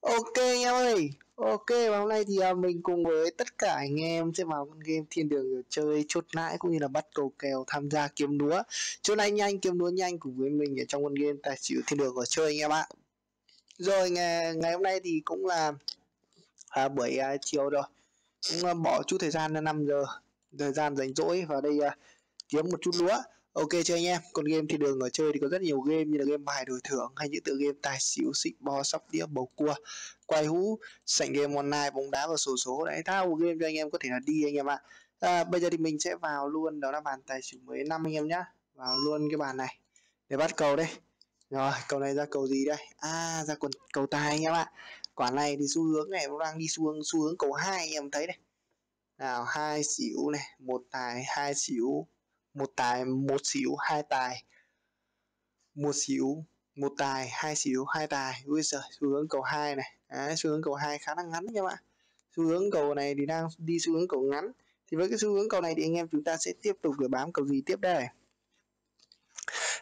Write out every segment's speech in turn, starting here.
Ok anh em ơi Ok và hôm nay thì à, mình cùng với tất cả anh em sẽ vào con game thiên đường để chơi chốt nãi cũng như là bắt cầu kèo tham gia kiếm lúa Chốt nãi nhanh kiếm lúa nhanh cùng với mình ở trong con game tài xỉu thiên đường của chơi anh em ạ Rồi ngày, ngày hôm nay thì cũng là à, buổi à, chiều rồi cũng à, bỏ chút thời gian là 5 giờ thời gian rảnh rỗi vào đây à, kiếm một chút lúa Ok chưa anh em? Còn game thì đường ở chơi thì có rất nhiều game như là game bài đổi thưởng hay những tựa game tài xỉu, xịn, bo, sóc đĩa, bầu cua, quay hũ, sảnh game online, bóng đá và sổ số, đấy. Thao game cho anh em có thể là đi anh em ạ. À. à, bây giờ thì mình sẽ vào luôn đó là bàn tài xỉu mới năm anh em nhá. Vào luôn cái bàn này để bắt cầu đây. Rồi, cầu này ra cầu gì đây? À, ra quần cầu tài anh em ạ. Quả này thì xu hướng này nó đang đi xu hướng xu hướng cầu hai anh em thấy này. Nào, hai xỉu này, một tài, hai xỉu, một tài một xỉu hai tài một xỉu một tài hai xỉu hai tài ui giời xu hướng cầu hai này Đấy, xu hướng cầu hai khá là ngắn các bạn xu hướng cầu này thì đang đi xu hướng cầu ngắn thì với cái xu hướng cầu này thì anh em chúng ta sẽ tiếp tục để bám cầu gì tiếp đây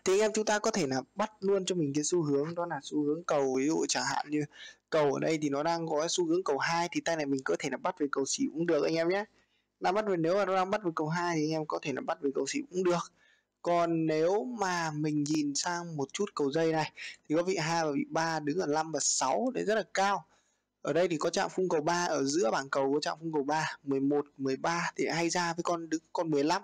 thì anh em chúng ta có thể là bắt luôn cho mình cái xu hướng đó là xu hướng cầu ví dụ chẳng hạn như cầu ở đây thì nó đang có xu hướng cầu hai thì tay này mình có thể là bắt về cầu xỉu cũng được anh em nhé là bắt về nếu mà đang bắt về cầu 2 thì anh em có thể là bắt về cầu xỉu cũng được còn nếu mà mình nhìn sang một chút cầu dây này thì có vị 2 và vị 3 đứng ở 5 và 6 đấy rất là cao ở đây thì có chạm phung cầu 3 ở giữa bảng cầu có chạm phung cầu 3 11 13 thì hay ra với con đứng con 15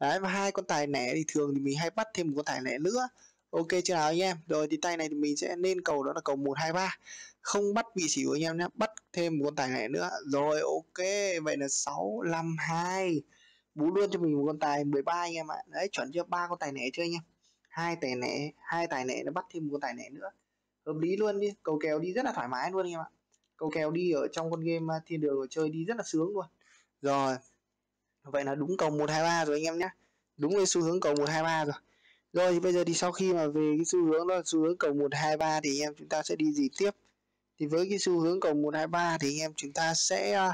đấy và hai con tài lẻ thì thường thì mình hay bắt thêm một con tài lẻ nữa Ok chưa nào anh em? Rồi thì tay này thì mình sẽ nên cầu đó là cầu một hai ba, Không bắt bị xỉu anh em nhé, bắt thêm một con tài này nữa. Rồi ok, vậy là sáu năm hai Bú luôn cho mình một con tài 13 anh em ạ. Đấy chuẩn chưa? ba con tài nẻ chưa anh em? Hai tài nẻ, hai tài nẻ nó bắt thêm một con tài nẻ nữa. Hợp lý luôn đi, cầu kèo đi rất là thoải mái luôn anh em ạ. Cầu kèo đi ở trong con game uh, thiên đường chơi đi rất là sướng luôn. Rồi. Vậy là đúng cầu một hai ba rồi anh em nhé. Đúng với xu hướng cầu một hai ba rồi rồi thì bây giờ thì sau khi mà về cái xu hướng đó là xu hướng cầu 123 thì anh em chúng ta sẽ đi gì tiếp thì với cái xu hướng cầu 123 thì anh em chúng ta sẽ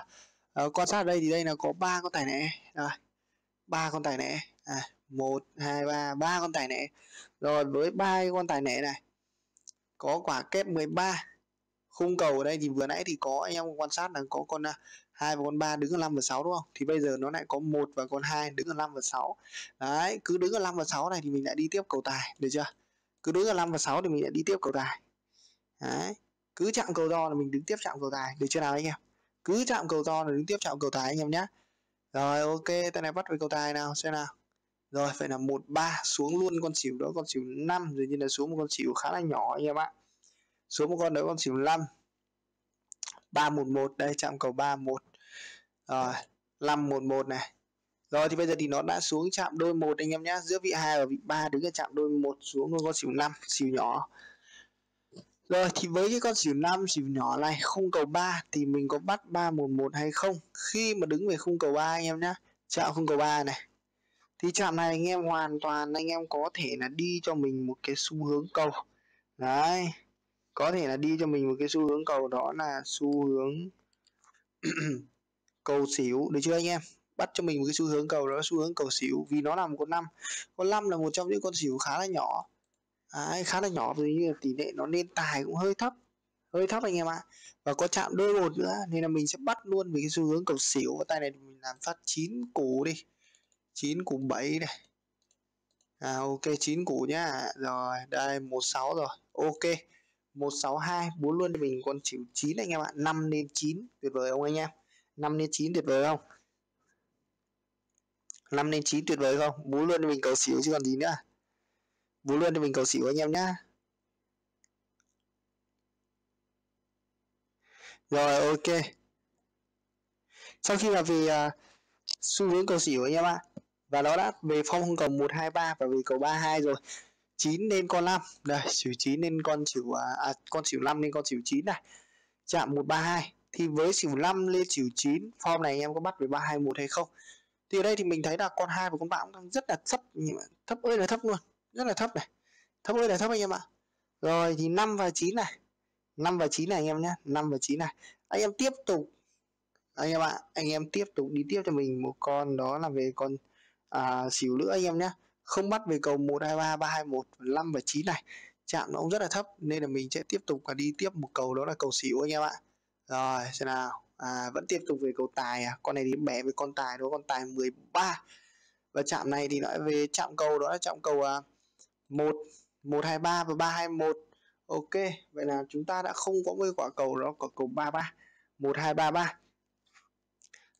uh, quan sát đây thì đây là có ba con tài nẻ rồi ba con tài nẻ à, 1 2 3 ba con tài nẻ rồi với ba con tài nẻ này có quả kép 13 khung cầu ở đây thì vừa nãy thì có anh em quan sát là có con à, hai và con 3 đứng ở 5 và 6 đúng không thì bây giờ nó lại có một và con 2 đứng ở 5 và 6 đấy cứ đứng ở 5 và 6 này thì mình lại đi tiếp cầu tài được chưa cứ đứng ở 5 và 6 thì mình lại đi tiếp cầu tài đấy cứ chạm cầu to là mình đứng tiếp chạm cầu tài được chưa nào anh em cứ chạm cầu to là đứng tiếp chạm cầu tài anh em nhé rồi ok tay này bắt về cầu tài nào xem nào rồi phải là một ba xuống luôn con xỉu đó con xỉu 5 rồi như là xuống một con xỉu khá là nhỏ anh em ạ xuống một con đó con xỉu 5 311 đây chạm cầu 31 rồi 511 này rồi thì bây giờ thì nó đã xuống chạm đôi một anh em nhé giữa vị 2 và vị 3 đứng ở chạm đôi một xuống luôn con xỉu 5 xỉu nhỏ rồi thì với cái con xỉu 5 xỉu nhỏ này khung cầu 3 thì mình có bắt 311 hay không khi mà đứng về khung cầu 3 anh em nhé chạm khung cầu 3 này thì chạm này anh em hoàn toàn anh em có thể là đi cho mình một cái xu hướng cầu đấy có thể là đi cho mình một cái xu hướng cầu đó là xu hướng cầu xỉu được chưa anh em bắt cho mình một cái xu hướng cầu đó xu hướng cầu xỉu vì nó là một con năm con năm là một trong những con xỉu khá là nhỏ à, khá là nhỏ vì như là tỷ lệ nó nên tài cũng hơi thấp hơi thấp anh em ạ và có chạm đôi một nữa nên là mình sẽ bắt luôn về cái xu hướng cầu xỉu và tay này mình làm phát chín củ đi chín củ 7 này à ok chín củ nhá rồi đây 16 rồi ok 162 bốn luôn cho mình con chịu 9 anh em ạ 5 lên 9 tuyệt vời không anh em 5 lên 9 tuyệt vời không 5 lên 9 tuyệt vời không bốn luôn mình cầu xỉu chứ còn gì nữa bốn luôn mình cầu xỉu anh em nhá rồi ok sau khi là về uh, xu hướng cầu xỉu anh em ạ và nó đã về phong không cầu 123 và về cầu 32 rồi 9 lên con 5 đây xỉu 9 lên con xỉu à, à, con xỉu 5 lên con xỉu 9 này chạm 132 thì với xỉu 5 lên xỉu 9 form này em có bắt với 321 hay không thì ở đây thì mình thấy là con hai và con bạn cũng rất là thấp thấp ơi là thấp luôn rất là thấp này thấp ơi là thấp anh em ạ rồi thì 5 và 9 này 5 và 9 này anh em nhé 5 và 9 này anh em tiếp tục anh em ạ anh em tiếp tục đi tiếp cho mình một con đó là về con à, xỉu nữa anh em nhé không bắt về cầu 123, 321, 5 và 9 này chạm nó cũng rất là thấp nên là mình sẽ tiếp tục và đi tiếp một cầu đó là cầu xỉu anh em ạ rồi xem nào à, vẫn tiếp tục về cầu tài à. con này thì bẻ với con tài đó con tài 13 và chạm này thì nói về chạm cầu đó là chạm cầu à, 1 123 và 321 ok vậy là chúng ta đã không có cái quả cầu đó quả cầu 33 1233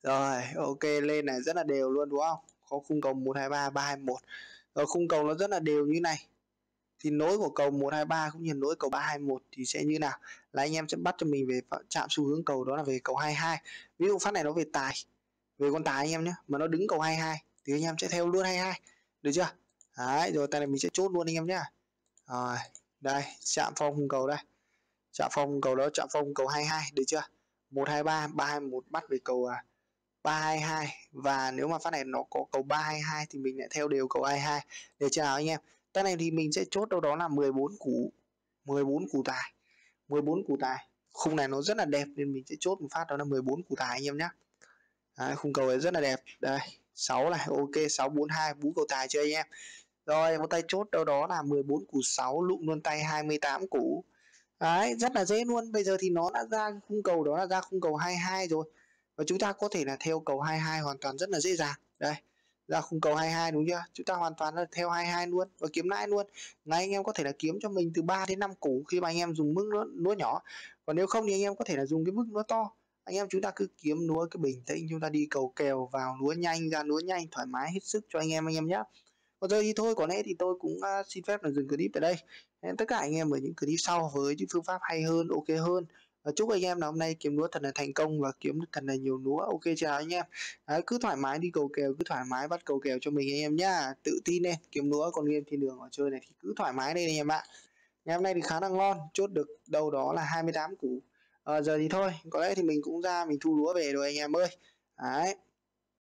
rồi ok lên này rất là đều luôn đúng không có khung cầu 123 321 ở ờ, khung cầu nó rất là đều như này thì nối của cầu 123 cũng như nối cầu 321 thì sẽ như nào là anh em sẽ bắt cho mình về chạm xu hướng cầu đó là về cầu 22 ví dụ phát này nó về tài về con tài anh em nhé mà nó đứng cầu 22 thì anh em sẽ theo luôn 22 được chưa đấy rồi tại này mình sẽ chốt luôn anh em nhé rồi đây chạm phong khung cầu đây chạm phong cầu đó chạm phong cầu 22 được chưa 123 321 bắt về cầu à, 322 và nếu mà phát này nó có cầu 322 thì mình lại theo đều cầu 22 để chưa nào anh em cái này thì mình sẽ chốt đâu đó là 14 củ 14 củ tài 14 củ tài khung này nó rất là đẹp nên mình sẽ chốt một phát đó là 14 củ tài anh em nhé khung cầu này rất là đẹp đây 6 này ok 642 bú cầu tài cho anh em rồi một tay chốt đâu đó là 14 củ 6 lụm luôn tay 28 củ Đấy, rất là dễ luôn bây giờ thì nó đã ra khung cầu đó là ra khung cầu 22 rồi và chúng ta có thể là theo cầu 22 hoàn toàn rất là dễ dàng đây ra khung cầu 22 đúng chưa chúng ta hoàn toàn là theo 22 luôn và kiếm lãi luôn này anh em có thể là kiếm cho mình từ 3 đến 5 củ khi mà anh em dùng mức lúa nhỏ và nếu không thì anh em có thể là dùng cái mức lúa to anh em chúng ta cứ kiếm lúa cái bình tĩnh chúng ta đi cầu kèo vào lúa nhanh ra lúa nhanh thoải mái hết sức cho anh em anh em nhé còn giờ thì thôi còn lẽ thì tôi cũng à, xin phép là dừng clip tại đây Nên tất cả anh em ở những clip sau với những phương pháp hay hơn ok hơn và ờ, chúc anh em là hôm nay kiếm lúa thật là thành công và kiếm được thật là nhiều lúa ok chào anh em Đấy, cứ thoải mái đi cầu kèo cứ thoải mái bắt cầu kèo cho mình anh em nhá tự tin lên kiếm lúa còn game thiên đường ở chơi này thì cứ thoải mái lên anh em ạ ngày hôm nay thì khá là ngon chốt được đâu đó là 28 củ à, giờ thì thôi có lẽ thì mình cũng ra mình thu lúa về rồi anh em ơi Đấy.